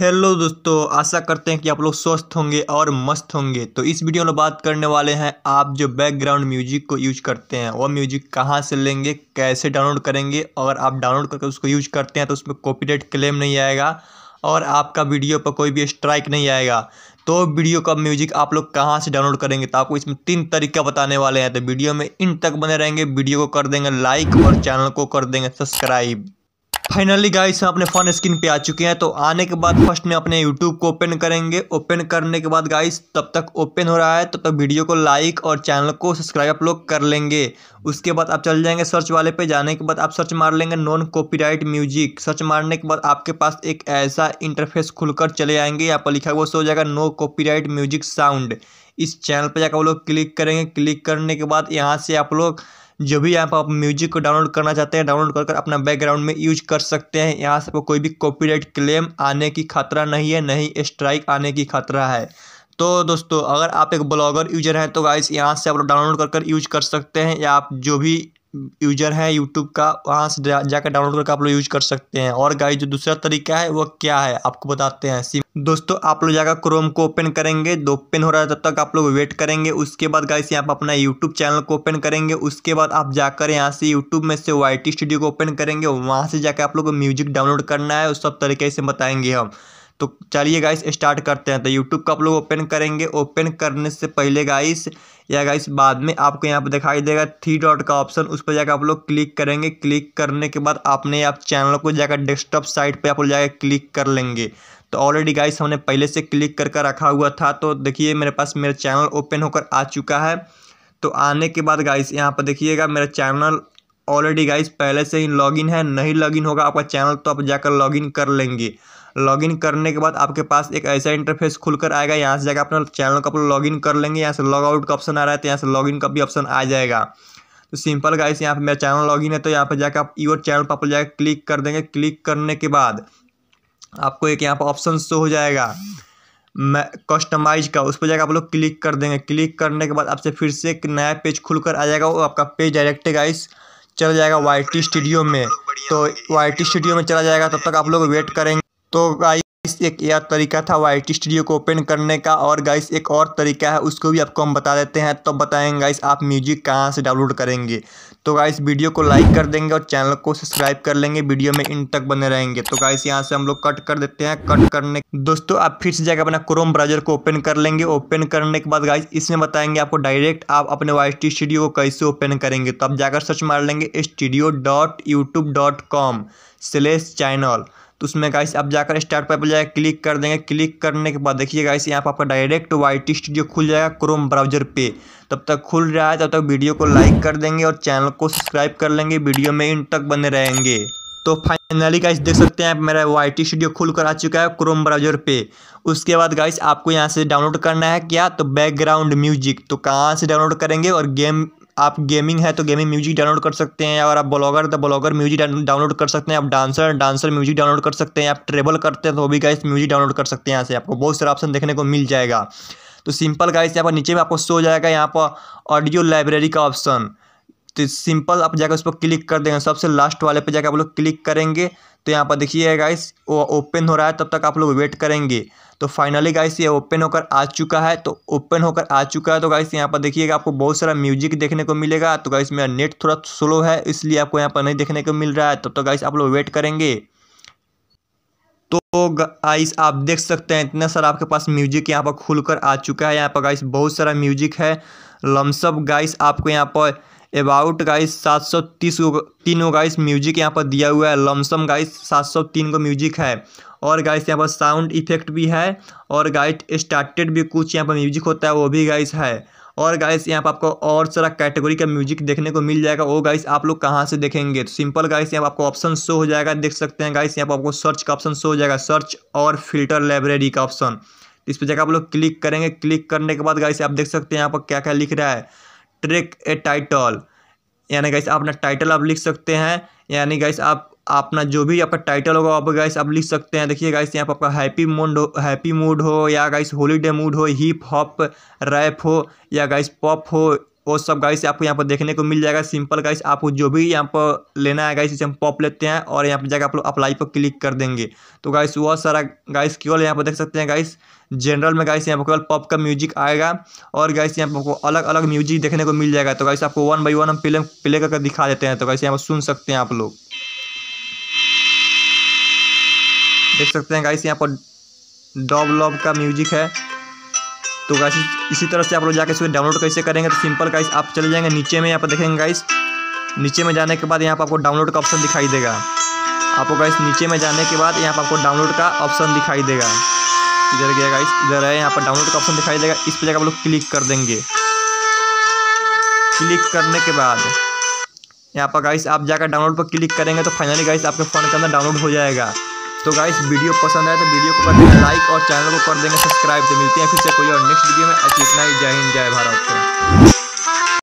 hello दोस्तों आशा करते हैं कि आप लोग स्वस्थ होंगे और मस्त होंगे तो इस वीडियो में बात करने वाले हैं आप जो बैकग्राउंड म्यूजिक को यूज करते हैं वह म्यूजिक कहाँ से लेंगे कैसे डाउनलोड करेंगे अगर आप डाउनलोड करके उसको यूज करते हैं तो उसमें कॉपीराइट क्लेम नहीं आएगा और आपका वीडियो पर कोई भी स्ट्राइक नहीं आएगा तो वीडियो का म्यूजिक आप लोग कहाँ से डाउनलोड करेंगे तो आपको इसमें तीन तरीका बताने वाले हैं तो वीडियो में इन तक बने रहेंगे वीडियो को कर देंगे लाइक और चैनल को कर देंगे सब्सक्राइब फाइनली गाइस हम अपने फोन स्क्रीन पे आ चुके हैं तो आने के बाद फर्स्ट में अपने यूट्यूब को ओपन करेंगे ओपन करने के बाद गाइस तब तक ओपन हो रहा है तब तक वीडियो को लाइक और चैनल को सब्सक्राइब आप लोग कर लेंगे उसके बाद आप चल जाएंगे सर्च वाले पे जाने के बाद आप सर्च मार लेंगे नॉन कॉपीराइट म्यूजिक सर्च मारने के बाद आपके पास एक ऐसा इंटरफेस खुलकर चले आएंगे यहाँ पर लिखा हुआ सो जाएगा नो कॉपीराइट म्यूजिक साउंड इस चैनल पर जाकर आप लोग क्लिक करेंगे क्लिक करने के बाद यहाँ से आप लोग जो भी पर आप म्यूजिक को डाउनलोड करना चाहते हैं डाउनलोड कर अपना बैकग्राउंड में यूज कर सकते हैं यहाँ से आपको कोई भी कॉपीराइट क्लेम आने की खतरा नहीं है नहीं स्ट्राइक आने की खतरा है तो दोस्तों अगर आप एक ब्लॉगर यूजर हैं तो गाइस यहाँ से आप लोग डाउनलोड कर यूज कर सकते हैं या आप जो भी यूजर है यूट्यूब का वहाँ से जाकर डाउनलोड करके आप लोग यूज कर सकते हैं और गाइस जो दूसरा तरीका है वो क्या है आपको बताते हैं सिम दोस्तों आप लोग जाकर क्रोम को ओपन करेंगे दो ओपन हो रहा है तब तक आप लोग वेट करेंगे उसके बाद गाइस यहाँ पर अपना यूट्यूब चैनल को ओपन करेंगे उसके बाद आप जाकर यहाँ से यूट्यूब में से वाई स्टूडियो को ओपन करेंगे वहाँ से जाकर आप लोग को म्यूजिक डाउनलोड करना है उस सब तरीके से बताएंगे हम तो चलिए गाइस स्टार्ट करते हैं तो यूट्यूब का आप लोग ओपन करेंगे ओपन करने से पहले गाइस या गाइस बाद में आपको यहाँ पर दिखाई देगा थ्री डॉट का ऑप्शन उस पर जाकर आप लोग क्लिक करेंगे क्लिक करने के बाद आपने आप चैनल को जाकर डेस्कटॉप साइट पर आप लोग जाकर क्लिक कर लेंगे तो ऑलरेडी गाइस हमने पहले से क्लिक कर कर रखा हुआ था तो देखिए मेरे पास मेरा चैनल ओपन होकर आ चुका है तो आने के बाद गाइस यहाँ पर देखिएगा मेरा चैनल ऑलरेडी गाइस पहले से ही लॉगिन है नहीं लॉगिन होगा आपका चैनल तो आप जाकर लॉगिन कर लेंगे इन करने के बाद आपके पास एक ऐसा इंटरफेस खुलकर आएगा यहाँ से जाकर अपना चैनल का लॉग इन कर लेंगे यहाँ से लॉग आउट का ऑप्शन आ रहा है तो यहाँ से इन का भी ऑप्शन आ जाएगा तो सिंपल गाइस यहाँ पे मेरा चैनल लॉगिन है तो यहाँ पे जाकर आप योर चैनल पर आप जाकर क्लिक कर देंगे क्लिक करने के बाद आपको एक यहाँ पर ऑप्शन शो हो जाएगा मैं कस्टमाइज का उस पर जाकर आप लोग क्लिक कर देंगे क्लिक करने के बाद आपसे फिर से एक नया पेज खुलकर आ जाएगा वो आपका पेज डायरेक्ट गाइस चला जाएगा वाई टी स्टूडियो में तो वाई टी स्टूडियो में चला जाएगा तब तक आप लोग वेट करेंगे तो गाइस एक यह तरीका था वाई टी स्टूडियो को ओपन करने का और गाइस एक और तरीका है उसको भी आपको हम बता देते हैं तब तो बताएंगे गाइस आप म्यूजिक कहाँ से डाउनलोड करेंगे तो गाइस वीडियो को लाइक कर देंगे और चैनल को सब्सक्राइब कर लेंगे वीडियो में इन तक बने रहेंगे तो गाइस यहाँ से हम लोग कट कर देते हैं कट करने दोस्तों आप फिर से जाकर अपना क्रोम ब्राउजर को ओपन कर लेंगे ओपन करने के बाद गाइस इसमें बताएंगे आपको डायरेक्ट आप अपने वाई टी स्टूडियो को कैसे ओपन करेंगे तो आप जाकर सर्च मार लेंगे studio dot YouTube dot com slash channel तो उसमें गाइस आप जाकर स्टार्ट पर जाए क्लिक कर देंगे क्लिक करने के बाद देखिए गाइस यहाँ पर आपका डायरेक्ट वाई टी स्टूडियो खुल जाएगा क्रोम ब्राउजर पे तब तक खुल रहा है तब तक वीडियो को लाइक कर देंगे और चैनल को सब्सक्राइब कर लेंगे वीडियो में इन तक बने रहेंगे तो फाइनली गाइस देख सकते हैं मेरा वाई टी स्टूडियो खुल कर आ चुका है क्रोम ब्राउजर पे उसके बाद गाइस आपको यहाँ से डाउनलोड करना है क्या तो बैकग्राउंड म्यूजिक तो कहाँ से डाउनलोड करेंगे और गेम आप गेमिंग है तो गेमिंग म्यूजिक डाउनलोड कर सकते हैं और आप ब्लॉगर तो ब्लॉगर म्यूजिक डाउनलोड कर सकते हैं आप डांसर डांसर म्यूजिक डाउनलोड कर सकते हैं आप ट्रेवल करते हैं तो वो भी गाइस म्यूजिक डाउनलोड कर सकते हैं यहाँ से आपको बहुत सारा ऑप्शन देखने को मिल जाएगा तो सिंपल गाइस यहाँ पर नीचे में आपको शो जाएगा यहाँ पर ऑडियो लाइब्रेरी का ऑप्शन तो सिंपल आप जाकर उस पर क्लिक कर देंगे सबसे लास्ट वाले पे जाकर आप लोग क्लिक करेंगे तो यहाँ पर देखिए गाइस वो ओपन हो रहा है तब तक आप लोग वेट करेंगे तो फाइनली गाइस ये ओपन होकर आ चुका है तो ओपन होकर आ चुका है तो गाइस यहाँ पर देखिएगा आपको बहुत सारा म्यूजिक देखने को मिलेगा तो गाइस मेरा नेट थोड़ा स्लो है इसलिए आपको यहाँ पर नहीं देखने को मिल रहा है तब तक तो गाइस आप लोग वेट करेंगे तो गाइस आप देख सकते हैं इतना सारा आपके पास म्यूजिक यहाँ पर खुलकर आ चुका है यहाँ पर गाइस बहुत सारा म्यूजिक है लमसब गाइस आपको यहाँ पर अबाउट गाइस सात सौ तीस तीन गो गाइस म्यूजिक यहाँ पर दिया हुआ है लमसम गाइस सात सौ तीन को म्यूजिक है और गाइस यहाँ पर साउंड इफेक्ट भी है और गाइस स्टार्टेड भी कुछ यहाँ पर म्यूजिक होता है वो भी गाइस है और गाइस यहाँ पर आपको और सारा कैटेगरी का म्यूजिक देखने को मिल जाएगा वो गाइस आप लोग कहाँ से देखेंगे तो सिंपल गाइस यहाँ पर आपको ऑप्शन शो हो जाएगा देख सकते हैं गाइस यहाँ पर आपको सर्च का ऑप्शन शो हो जाएगा सर्च और फिल्टर लाइब्रेरी का ऑप्शन इस पर जगह आप लोग क्लिक करेंगे क्लिक करने के बाद गाइस आप देख सकते हैं यहाँ पर क्या क्या लिख रहा है ट्रिक ए टाइटल यानी गैस अपना टाइटल आप लिख सकते हैं यानी गैस आप अपना जो भी आपका टाइटल होगा आप गाइस आप लिख सकते हैं देखिए गाइस यहाँ पर आपका हैप्पी मूड हो हैप्पी मूड हो या गाइस हॉलीडे मूड हो हिप हॉप रैप हो या गाइस पॉप हो वो सब गाइस आपको यहाँ पर देखने को मिल जाएगा सिंपल गाइस आपको जो भी यहाँ पर लेना है गाइस इसे हम पॉप लेते हैं और यहाँ पर जाकर आप लोग अप्लाई पर क्लिक कर देंगे तो गाइस वह सारा गाइस केवल यहाँ पर देख सकते हैं गाइस जनरल में गाइस यहाँ पर केवल पॉप का म्यूजिक आएगा और गाइस यहाँ पर अलग अलग म्यूजिक देखने को मिल जाएगा तो गाइस आपको वन बाई वन हम प्ले प्ले करके दिखा देते हैं तो गाइस यहाँ पर सुन सकते हैं आप लोग देख सकते हैं गाइस यहाँ पर डॉब लॉब का म्यूजिक है तो गाइस इसी तरह से आप लोग जाकर इसको डाउनलोड कैसे करेंगे तो सिंपल गाइस आप चले जाएंगे नीचे में यहाँ पर देखेंगे गाइस नीचे में जाने के बाद यहाँ पर आपको डाउनलोड का ऑप्शन दिखाई देगा आपको गाइस नीचे में जाने के बाद यहाँ पर आपको डाउनलोड का ऑप्शन दिखाई देगा इधर गया गाइस इधर है यहाँ पर डाउनलोड का ऑप्शन दिखाई देगा इस पर जाकर आप लोग क्लिक कर देंगे क्लिक करने के बाद यहाँ पर गाइस आप जाकर डाउनलोड पर क्लिक करेंगे तो फाइनली गाइस आपके फ़ोन के अंदर डाउनलोड हो जाएगा तो गाइस वीडियो पसंद आए तो वीडियो को कर देंगे लाइक और चैनल को कर देंगे सब्सक्राइब तो मिलते हैं फिर से कोई और नेक्स्ट वीडियो में अच्छी इतना ही जय हिंद जय भारत